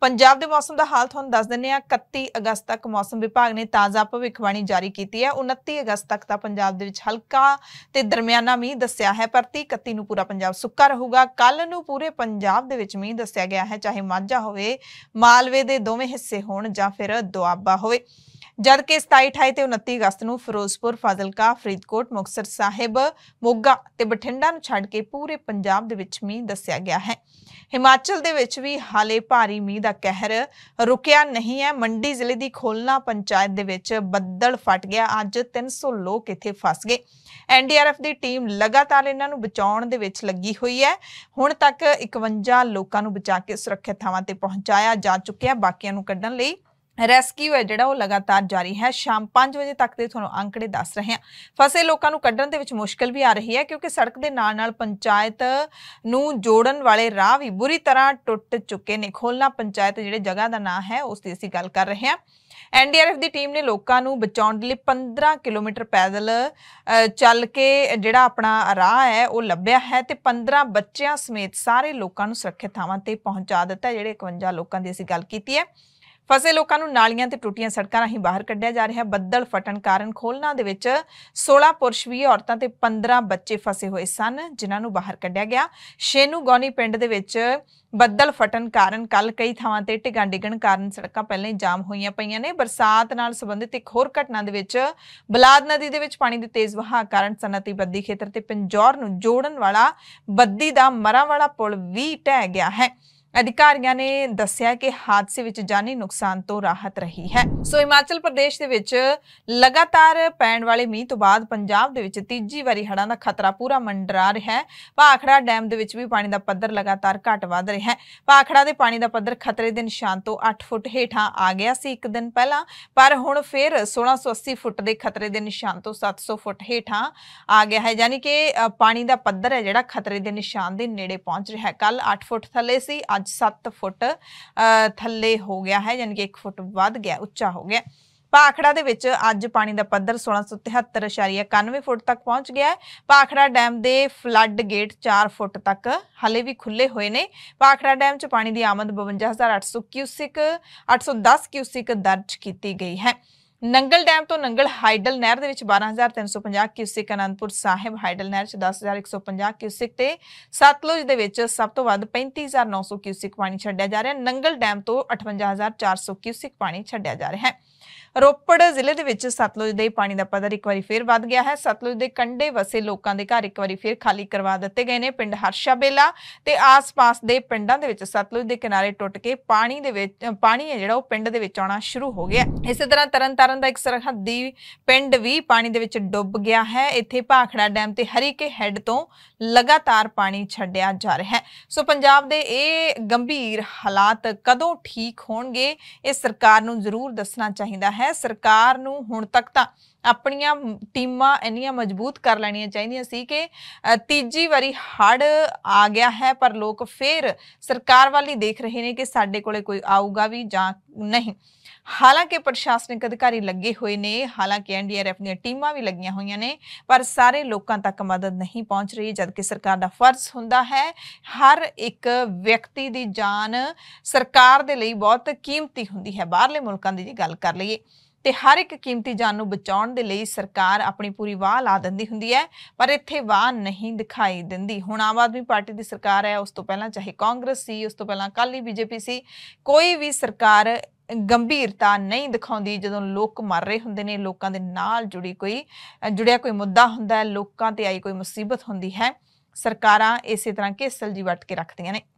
ਪੰਜਾਬ ਦੇ ਮੌਸਮ ਦਾ ਹਾਲ ਤੁਹਾਨੂੰ ਦੱਸ ਦਿੰਨੇ ਆ 31 ਅਗਸਤ ਤੱਕ ਮੌਸਮ ਵਿਭਾਗ ਨੇ ਤਾਜ਼ਾ ਭਵਿੱਖਬਾਣੀ ਜਾਰੀ ਕੀਤੀ ਹੈ 29 ਅਗਸਤ ਤੱਕ ਤਾਂ ਪੰਜਾਬ ਦੇ ਵਿੱਚ ਹਲਕਾ ਤੇ ਦਰਮਿਆਨਾ ਮੀਂਹ ਦੱਸਿਆ ਹੈ ਪਰ 30 31 ਨੂੰ ਪੂਰਾ ਪੰਜਾਬ ਸੁੱਕਾ ਰਹੂਗਾ ਕੱਲ ਨੂੰ ਪੂਰੇ ਪੰਜਾਬ ਦੇ ਵਿੱਚ ਮੀਂਹ ਦੱਸਿਆ ਗਿਆ ਹੈ ਚਾਹੇ ਮਾਝਾ ਹੋਵੇ ਮਾਲਵੇ ਦੇ ਦੋਵੇਂ ਹਿੱਸੇ ਹੋਣ ਜਾਂ ਫਿਰ ਦੁਆਬਾ ਹੋਵੇ ਜਦ ਕਿ 27 28 ਤੇ 29 ਅਗਸਤ ਨੂੰ ਫਿਰੋਜ਼ਪੁਰ ਫਾਜ਼ਿਲਕਾ ਫਰੀਦਕੋਟ ਮੁਕਸਰ ਸਾਹਿਬ ਮੋਗਾ ਤੇ ਬਠਿੰਡਾ ਨੂੰ ਛੱਡ ਕੇ ਪੂਰੇ ਪੰਜਾਬ ਦੇ ਵਿੱਚ ਮੀਂਹ ਦੱਸਿਆ ਗਿਆ ਹੈ ਹਿਮਾਚਲ ਦੇ ਵਿੱਚ ਵੀ ਹਾਲੇ ਭਾਰੀ ਮੀਂਹ ਦਾ ਕਹਿਰ ਰੁਕਿਆ ਨਹੀਂ ਹੈ ਮੰਡੀ ਜ਼ਿਲ੍ਹੇ ਦੀ ਖੋਲਨਾ ਪੰਚਾਇਤ ਦੇ ਵਿੱਚ ਬੱਦਲ ਫਟ ਗਿਆ ਅੱਜ 300 ਲੋਕ ਇੱਥੇ ਫਸ ਗਏ ਐਨਡੀਆਰਐਫ ਦੀ ਟੀਮ ਲਗਾਤਾਰ ਇਹਨਾਂ ਨੂੰ ਬਚਾਉਣ ਦੇ ਵਿੱਚ ਲੱਗੀ ਹੋਈ ਹੈ ਹੁਣ ਤੱਕ 51 ਲੋਕਾਂ ਨੂੰ ਬਚਾ ਕੇ ਸੁਰੱਖਿਅਤ ਥਾਵਾਂ ਤੇ ਪਹੁੰਚਾਇਆ ਜਾ ਚੁੱਕਿਆ ਬਾਕੀਆਂ ਨੂੰ ਕੱਢਣ ਲਈ ਰੈਸਕਿਊ ਹੈ ਜਿਹੜਾ ਉਹ ਲਗਾਤਾਰ ਜਾਰੀ ਹੈ ਸ਼ਾਮ 5 ਵਜੇ ਤੱਕ ਦੇ ਤੁਹਾਨੂੰ ਅੰਕੜੇ ਦੱਸ ਰਹੇ ਹਾਂ ਫਸੇ ਲੋਕਾਂ ਨੂੰ ਕੱਢਣ ਦੇ ਵਿੱਚ ਮੁਸ਼ਕਲ ਵੀ ਆ ਰਹੀ ਹੈ ਕਿਉਂਕਿ ਸੜਕ ਦੇ ਨਾਲ ਨਾਲ ਪੰਚਾਇਤ ਨੂੰ ਜੋੜਨ ਵਾਲੇ ਰਾਹ ਵੀ ਬੁਰੀ ਤਰ੍ਹਾਂ ਟੁੱਟ ਚੁੱਕੇ ਨੇ ਖੋਲਣਾ ਪੰਚਾਇਤ ਜਿਹੜੇ ਜਗ੍ਹਾ ਦਾ ਨਾਂ ਹੈ ਉਸ ਦੀ ਅਸੀਂ ਗੱਲ ਕਰ ਰਹੇ ਹਾਂ ਐਨਡੀਆਰਐਫ ਦੀ ਟੀਮ ਨੇ ਲੋਕਾਂ ਨੂੰ ਬਚਾਉਣ ਲਈ 15 ਕਿਲੋਮੀਟਰ ਪੈਦਲ ਚੱਲ ਕੇ ਜਿਹੜਾ ਆਪਣਾ ਰਾਹ ਹੈ ਉਹ ਲੱਭਿਆ ਹੈ ਤੇ 15 ਬੱਚਿਆਂ ਸਮੇਤ ਸਾਰੇ ਲੋਕਾਂ ਨੂੰ ਸੁਰੱਖਿਅਤ ਥਾਵਾਂ ਤੇ ਪਹੁੰਚਾ ਦਿੱਤਾ ਜਿਹੜੇ 51 ਲੋਕਾਂ ਦੀ ਅਸੀਂ ਗੱਲ ਕੀਤੀ ਹੈ ਫਸੇ ਲੋਕਾਂ ਨੂੰ ਨਾਲੀਆਂ ਤੇ ਟੁੱਟੀਆਂ ਸੜਕਾਂ ਰਾਹੀਂ ਬਾਹਰ ਕੱਢਿਆ ਜਾ ਰਿਹਾ ਬੱਦਲ ਫਟਣ ਕਾਰਨ ਖੋਲਨਾ ਦੇ ਵਿੱਚ 16 ਪੁਰਸ਼ 20 ਔਰਤਾਂ ਤੇ 15 ਬੱਚੇ ਫਸੇ ਹੋਏ ਸਨ ਜਿਨ੍ਹਾਂ ਨੂੰ ਬਾਹਰ ਕੱਢਿਆ ਗਿਆ ਸ਼ੇਨੂ ਗੌਨੀ ਪਿੰਡ ਦੇ ਵਿੱਚ ਬੱਦਲ ਫਟਣ ਕਾਰਨ ਕੱਲ ਕਈ ਥਾਵਾਂ ਤੇ ਢਿਗਾਂ ਡਿੱਗਣ ਕਾਰਨ ਸੜਕਾਂ ਪਹਿਲਾਂ ਹੀ ਜਾਮ ਹੋਈਆਂ ਪਈਆਂ ਨੇ ਬਰਸਾਤ ਨਾਲ ਸੰਬੰਧਿਤ ਇੱਕ ਹੋਰ ਘਟਨਾ ਦੇ ਵਿੱਚ ਬਲਾਦ ਨਦੀ ਦੇ ਵਿੱਚ ਪਾਣੀ ਦੇ ਤੇਜ਼ ਵਹਾਅ ਕਾਰਨ ਸਨਤੀ ਬੱਦੀ ਖੇਤਰ ਤੇ ਪੰਜੌਰ ਨੂੰ ਜੋੜਨ ਵਾਲਾ ਬੱਦੀ ਦਾ ਮਰਾਂ ਵਾਲਾ ਪੁਲ ਵੀ ਟਹਿ ਗਿਆ ਹੈ ਅਧਿਕਾਰੀਆਂ ਨੇ ਦੱਸਿਆ ਕਿ ਹਾਦਸੇ ਵਿੱਚ ਜਾਨੀ ਨੁਕਸਾਨ ਤੋਂ ਰਾਹਤ ਰਹੀ ਹੈ ਸੋ ਹਿਮਾਚਲ ਪ੍ਰਦੇਸ਼ ਦੇ ਵਿੱਚ ਲਗਾਤਾਰ ਪੈਣ ਵਾਲੇ ਮੀਂਹ ਤੋਂ ਬਾਅਦ ਪੰਜਾਬ ਦੇ ਵਿੱਚ ਤੀਜੀ ਵਾਰੀ ਹੜ੍ਹਾਂ ਦਾ ਖਤਰਾ ਪੂਰਾ ਮੰਡਰਾ ਰਿਹਾ ਹੈ ਭਾਖੜਾ ਡੈਮ ਦੇ ਵਿੱਚ ਵੀ ਪਾਣੀ ਦਾ ਪੱਧਰ ਲਗਾਤਾਰ ਘਟ ਵੱਧ ਰਿਹਾ ਹੈ ਭਾਖੜਾ ਦੇ ਪਾਣੀ ਦਾ ਪੱਧਰ ਖਤਰੇ ਦੇ ਨਿਸ਼ਾਨ ਤੋਂ 8 ਫੁੱਟ ਹੇਠਾਂ ਆ ਗਿਆ ਸੀ ਇੱਕ ਦਿਨ ਪਹਿਲਾਂ ਪਰ ਹੁਣ ਫਿਰ 1680 ਫੁੱਟ ਦੇ ਖਤਰੇ ਦੇ ਨਿਸ਼ਾਨ ਤੋਂ 700 ਫੁੱਟ ਹੇਠਾਂ ਆ ਗਿਆ ਹੈ ਯਾਨੀ ਕਿ ਪਾਣੀ ਦਾ ਪੱਧਰ ਹੈ ਜਿਹੜਾ ਖਤਰੇ ਦੇ ਨਿਸ਼ਾਨ ਦੇ ਨੇੜੇ ਪਹੁੰਚ ਰਿਹਾ ਹੈ ਕੱਲ 8 ਫੁੱਟ ਥੱਲੇ ਸੀ ਅੱਜ आज सत्त फुੱਟ ਥੱਲੇ ਹੋ ਗਿਆ ਹੈ ਯਾਨੀ ਕਿ 1 ਫੁੱਟ ਵੱਧ ਗਿਆ ਉੱਚਾ ਹੋ ਗਿਆ ਭਾਖੜਾ ਦੇ ਵਿੱਚ ਅੱਜ ਪਾਣੀ ਦਾ ਪੱਧਰ 1673.91 ਫੁੱਟ ਤੱਕ ਪਹੁੰਚ ਗਿਆ ਹੈ ਭਾਖੜਾ ਡੈਮ ਦੇ ਫਲੱਡ ਗੇਟ 4 ਫੁੱਟ ਤੱਕ ਹਲੇ ਵੀ ਖੁੱਲੇ ਹੋਏ ਨੇ ਭਾਖੜਾ ਡੈਮ 'ਚ ਪਾਣੀ ਦੀ ਆਮਦ 52800 ਕਿਊਸਿਕ 810 ਕਿਊਸਿਕ ਦਰਜ ਕੀਤੀ ਗਈ ਹੈ ਨੰਗਲ ਡੈਮ ਤੋਂ ਨੰਗਲ ਹਾਈਡਲ ਨਹਿਰ ਦੇ ਵਿੱਚ 12350 ਕਿਊਸਿਕ ਅਨੰਦਪੁਰ ਸਾਹਿਬ ਹਾਈਡਲ ਨਹਿਰ ਚ 10150 ਕਿਊਸਿਕ ਤੇ ਸਤਲੁਜ ਦੇ ਵਿੱਚ ਸਭ ਤੋਂ ਵੱਧ 35900 ਕਿਊਸਿਕ ਪਾਣੀ ਛੱਡਿਆ ਜਾ ਰਿਹਾ ਨੰਗਲ ਡੈਮ ਤੋਂ 58400 ਕਿਊਸਿਕ ਪਾਣੀ ਛੱਡਿਆ ਜਾ ਰਿਹਾ ਹੈ ਰੋਪੜ ਜ਼ਿਲ੍ਹੇ ਦੇ ਵਿੱਚ ਸਤਲੁਜ ਦੇ ਪਾਣੀ ਦਾ ਪੱਧਰ ਇੱਕ ਵਾਰੀ ਫੇਰ ਵੱਧ ਗਿਆ ਹੈ ਸਤਲੁਜ ਦੇ ਕੰਢੇ ਵਸੇ ਲੋਕਾਂ ਦੇ ਘਰ ਇੱਕ ਵਾਰੀ ਫੇਰ ਖਾਲੀ ਕਰਵਾ ਦਿੱਤੇ ਗਏ ਨੇ ਪਿੰਡ ਹਰਸ਼ਾ ਬੇਲਾ ਤੇ ਆਸ-ਪਾਸ ਦੇ ਪਿੰਡਾਂ ਦੇ ਵਿੱਚ ਸਤਲੁਜ ਦੇ ਕਿਨਾਰੇ ਟੁੱਟ ਕੇ ਪਾਣੀ ਦੇ ਵਿੱਚ ਪਾਣੀ ਹੈ ਜਿਹੜਾ ਉਹ ਪਿੰਡ ਦੇ ਵਿੱਚ ਆਉਣਾ ਸ਼ੁਰੂ ਹੋ ਗਿਆ ਇਸੇ ਤਰ੍ਹਾਂ ਤਰਨਤਾਰਨ ਦਾ ਇੱਕ ਸਰਹੱਦੀ ਪਿੰਡ ਵੀ ਪਾਣੀ ਦੇ ਵਿੱਚ ਡੁੱਬ ਗਿਆ ਹੈ ਇੱਥੇ ਭਾਖੜਾ ਡੈਮ ਤੇ ਹਰੀਕੇ ਹੈੱਡ ਤੋਂ ਲਗਾਤਾਰ ਪਾਣੀ ਛੱਡਿਆ ਜਾ ਰਿਹਾ ਹੈ ਸੋ ਪੰਜਾਬ ਦੇ ਇਹ ਗੰਭੀਰ ਹਾਲਾਤ ਕਦੋਂ ਠੀਕ ਹੋਣਗੇ ਇਹ ਸਰਕਾਰ ਨੂੰ ਜ਼ਰੂਰ ਦੱਸਣਾ ਚਾਹੀਦਾ ਹੈ ਹੈ ਸਰਕਾਰ ਨੂੰ ਹੁਣ ਤੱਕ ਤਾਂ ਆਪਣੀਆਂ ਟੀਮਾਂ ਇੰਨੀਆਂ ਮਜ਼ਬੂਤ ਕਰ ਲੈਣੀਆਂ ਚਾਹੀਦੀਆਂ ਸੀ ਕਿ ਤੀਜੀ ਵਾਰੀ ਹੜ ਆ ਗਿਆ ਹੈ ਪਰ ਲੋਕ ਫੇਰ ਸਰਕਾਰ ਵਾਲੀ ਦੇਖ ਰਹੇ ਨੇ ਕਿ ਸਾਡੇ ਕੋਲੇ ਕੋਈ ਆਊਗਾ ਵੀ ਜਾਂ ਨਹੀਂ ਹਾਲਾਂਕਿ ਪ੍ਰਸ਼ਾਸਨਿਕ ਅਧਿਕਾਰੀ ਲੱਗੇ ਹੋਏ ਨੇ ਹਾਲਾਂਕਿ ਐਨਡੀਆਰਐਫ ਦੀਆਂ ਟੀਮਾਂ ਵੀ ਲੱਗੀਆਂ ਹੋਈਆਂ ਨੇ ਪਰ ਸਾਰੇ ਲੋਕਾਂ ਤੱਕ ਮਦਦ ਨਹੀਂ ਪਹੁੰਚ ਰਹੀ ਜਦਕਿ ਸਰਕਾਰ ਦਾ ਫਰਜ਼ ਹੁੰਦਾ ਹੈ ਹਰ ਇੱਕ ਵਿਅਕਤੀ ਦੀ ਜਾਨ ਸਰਕਾਰ ਦੇ ਲਈ ਬਹੁਤ ਕੀਮਤੀ ਹੁੰਦੀ ਹੈ ਬਾਹਰਲੇ ਮੁਲਕਾਂ ਦੀ ਜੇ ਗੱਲ ਕਰ ਲਈਏ ਤੇ ਹਰ ਇੱਕ ਕੀਮਤੀ ਜਾਨ ਨੂੰ ਬਚਾਉਣ ਦੇ ਲਈ ਸਰਕਾਰ ਆਪਣੀ ਪੂਰੀ ਵਾਹ ਲਾ ਦਿੰਦੀ ਹੁੰਦੀ ਹੈ ਪਰ ਇੱਥੇ ਵਾਹ ਨਹੀਂ ਦਿਖਾਈ ਦਿੰਦੀ ਹੁਣ ਆਮ ਆਦਮੀ ਪਾਰਟੀ ਦੀ ਸਰਕਾਰ ਹੈ ਉਸ ਤੋਂ ਪਹਿਲਾਂ ਚਾਹੇ ਕਾਂਗਰਸ ਸੀ ਉਸ ਤੋਂ ਪਹਿਲਾਂ ਅਕਾਲੀ ਬੀਜੇਪੀ ਸੀ ਕੋਈ ਵੀ ਸਰਕਾਰ ਗੰਭੀਰਤਾ ਨਹੀਂ ਦਿਖਾਉਂਦੀ ਜਦੋਂ ਲੋਕ ਮਰ ਰਹੇ ਹੁੰਦੇ ਨੇ ਲੋਕਾਂ ਦੇ ਨਾਲ ਜੁੜੀ ਕੋਈ ਜੁੜਿਆ ਕੋਈ ਮੁੱਦਾ ਹੁੰਦਾ ਹੈ ਲੋਕਾਂ ਤੇ ਆਈ ਕੋਈ ਮੁਸੀਬਤ ਹੁੰਦੀ ਹੈ ਸਰਕਾਰਾਂ ਇਸੇ ਤਰ੍ਹਾਂ ਕੇਸਲ ਜੀ ਵਟ ਕੇ ਰੱਖਦੀਆਂ ਨੇ